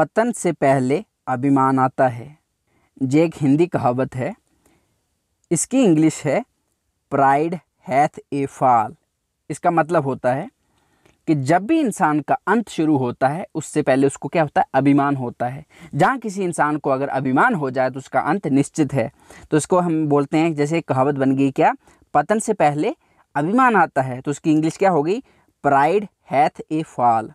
पतन से पहले अभिमान आता है जे एक हिंदी कहावत है इसकी इंग्लिश है प्राइड हैथ ए फॉल इसका मतलब होता है कि जब भी इंसान का अंत शुरू होता है उससे पहले उसको क्या होता है अभिमान होता है जहाँ किसी इंसान को अगर अभिमान हो जाए तो उसका अंत निश्चित है तो इसको हम बोलते हैं जैसे कहावत बन गई क्या पतन से पहले अभिमान आता है तो उसकी इंग्लिश क्या हो गई प्राइड हैथ ए फॉल